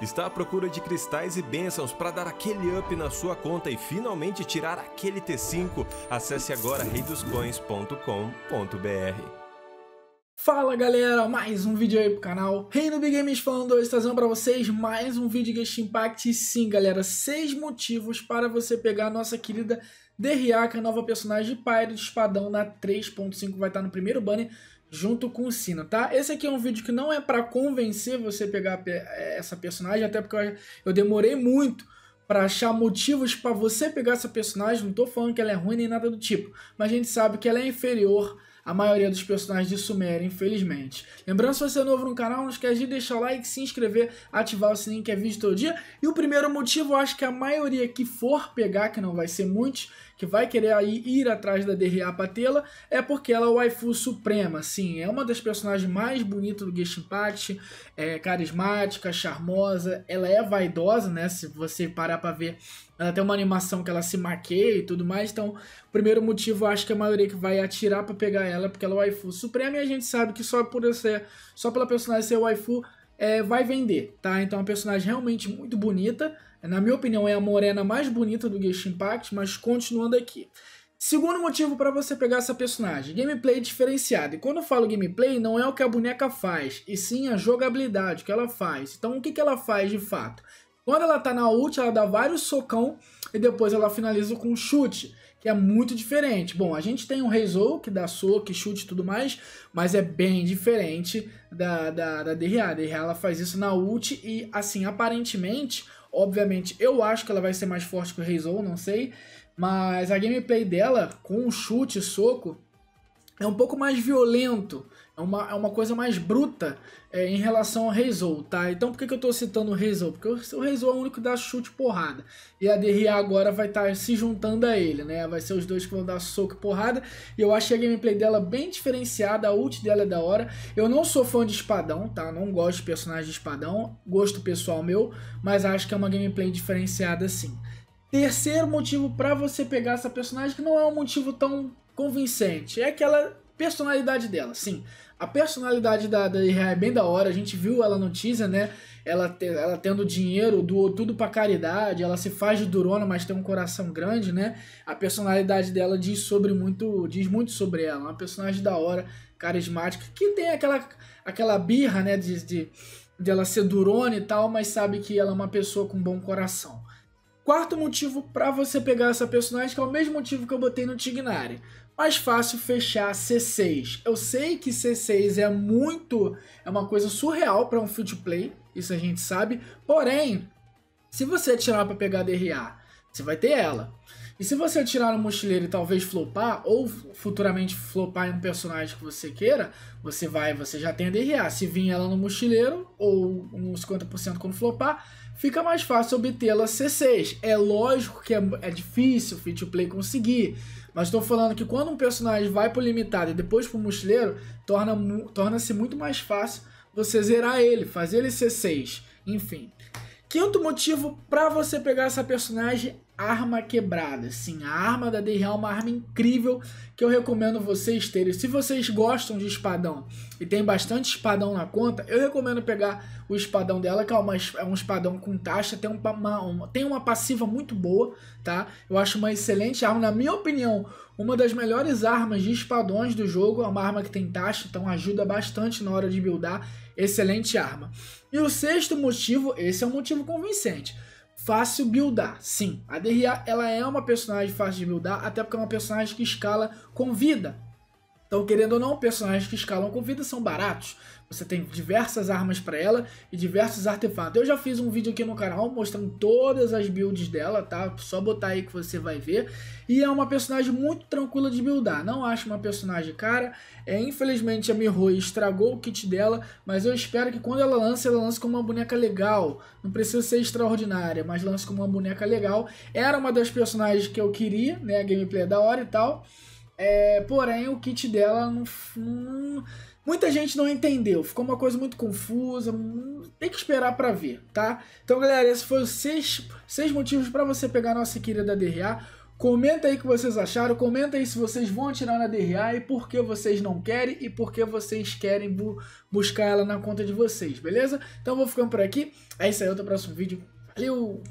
Está à procura de cristais e bênçãos para dar aquele up na sua conta e finalmente tirar aquele T5? Acesse agora reidoscoins.com.br. Fala galera, mais um vídeo aí pro canal. Rei do Big Games falando hoje, trazendo para vocês mais um vídeo de Gast Impact. E sim, galera, seis motivos para você pegar a nossa querida Derriaca, nova personagem de Pyre de Espadão na 3.5, vai estar no primeiro banner junto com o sino, tá? Esse aqui é um vídeo que não é para convencer você a pegar eh, essa personagem, até porque eu, eu demorei muito para achar motivos para você pegar essa personagem, não tô falando que ela é ruim nem nada do tipo, mas a gente sabe que ela é inferior a maioria dos personagens de sumer, infelizmente. Lembrando, se você é novo no canal, não esquece de deixar o like, se inscrever, ativar o sininho que é vídeo todo dia. E o primeiro motivo, eu acho que a maioria que for pegar, que não vai ser muitos, que vai querer aí ir atrás da DRA pra tê-la, é porque ela é o waifu suprema, sim. É uma das personagens mais bonitas do Genshin Impact, é carismática, charmosa, ela é vaidosa, né, se você parar pra ver ela tem uma animação que ela se maqueia e tudo mais. Então, primeiro motivo, eu acho que a maioria que vai atirar para pegar ela, porque ela é waifu suprema e a gente sabe que só por ser, só pela personagem ser waifu, é, vai vender, tá? Então, é uma personagem realmente muito bonita. Na minha opinião, é a morena mais bonita do Genshin Impact, mas continuando aqui. Segundo motivo para você pegar essa personagem, gameplay diferenciado. E quando eu falo gameplay, não é o que a boneca faz, e sim a jogabilidade que ela faz. Então, o que, que ela faz de fato? Quando ela tá na ult, ela dá vários socão e depois ela finaliza com um chute, que é muito diferente. Bom, a gente tem o um Reizou, que dá soco, chute e tudo mais, mas é bem diferente da, da, da DRA. A DRA ela faz isso na ult e, assim, aparentemente, obviamente, eu acho que ela vai ser mais forte que o Reizou, não sei, mas a gameplay dela, com chute e soco, é um pouco mais violento, é uma, é uma coisa mais bruta é, em relação ao Reizou, tá? Então por que, que eu tô citando o Reizou? Porque o Reizou é o único que dá chute e porrada. E a DRA agora vai estar tá se juntando a ele, né? Vai ser os dois que vão dar soco e porrada. E eu achei a gameplay dela bem diferenciada, a ult dela é da hora. Eu não sou fã de espadão, tá? Não gosto de personagem de espadão, gosto pessoal meu, mas acho que é uma gameplay diferenciada sim. Terceiro motivo para você pegar essa personagem que não é um motivo tão convincente, é aquela personalidade dela. Sim, a personalidade da, da é bem da hora, a gente viu ela no teaser, né? Ela, te, ela tendo dinheiro, doou tudo pra caridade, ela se faz de durona, mas tem um coração grande, né? A personalidade dela diz sobre muito, diz muito sobre ela. É uma personagem da hora, carismática, que tem aquela, aquela birra, né? De, de, de ela ser durona e tal, mas sabe que ela é uma pessoa com bom coração. Quarto motivo para você pegar essa personagem, que é o mesmo motivo que eu botei no Tignari. Mais fácil fechar C6. Eu sei que C6 é muito, é uma coisa surreal para um free to play, isso a gente sabe. Porém, se você tirar para pegar DRA, você vai ter ela. E se você tirar o mochileiro e talvez flopar, ou futuramente flopar em um personagem que você queira, você vai, você já tem a DRA. Se vir ela no mochileiro, ou uns 50% quando flopar, fica mais fácil obtê-la C6. É lógico que é, é difícil o fit to play conseguir, mas estou falando que quando um personagem vai pro limitado e depois pro mochileiro, torna-se torna muito mais fácil você zerar ele, fazer ele C6, enfim. Quinto motivo para você pegar essa personagem arma quebrada. Sim, a arma da DRA é uma arma incrível que eu recomendo vocês terem. Se vocês gostam de espadão e tem bastante espadão na conta, eu recomendo pegar o espadão dela, que é, uma, é um espadão com taxa, tem, um, uma, uma, tem uma passiva muito boa, tá? Eu acho uma excelente arma, na minha opinião, uma das melhores armas de espadões do jogo, é uma arma que tem taxa, então ajuda bastante na hora de buildar, excelente arma. E o sexto motivo, esse é um motivo convincente, fácil buildar. Sim, a DRA ela é uma personagem fácil de buildar, até porque é uma personagem que escala com vida. Então, querendo ou não, personagens que escalam com vida são baratos. Você tem diversas armas para ela e diversos artefatos. Eu já fiz um vídeo aqui no canal mostrando todas as builds dela, tá? Só botar aí que você vai ver. E é uma personagem muito tranquila de buildar. Não acho uma personagem cara. É, infelizmente a Mihoi estragou o kit dela, mas eu espero que quando ela lance, ela lance como uma boneca legal. Não precisa ser extraordinária, mas lance como uma boneca legal. Era uma das personagens que eu queria, né? A gameplay é da hora e tal. É, porém, o kit dela não, não, Muita gente não entendeu, ficou uma coisa muito confusa, hum, tem que esperar para ver, tá? Então, galera, esses foram seis, seis motivos para você pegar a nossa querida DRA. Comenta aí o que vocês acharam, comenta aí se vocês vão atirar na DRA e por que vocês não querem e por que vocês querem bu buscar ela na conta de vocês, beleza? Então vou ficando por aqui, é isso aí, até o próximo vídeo, valeu!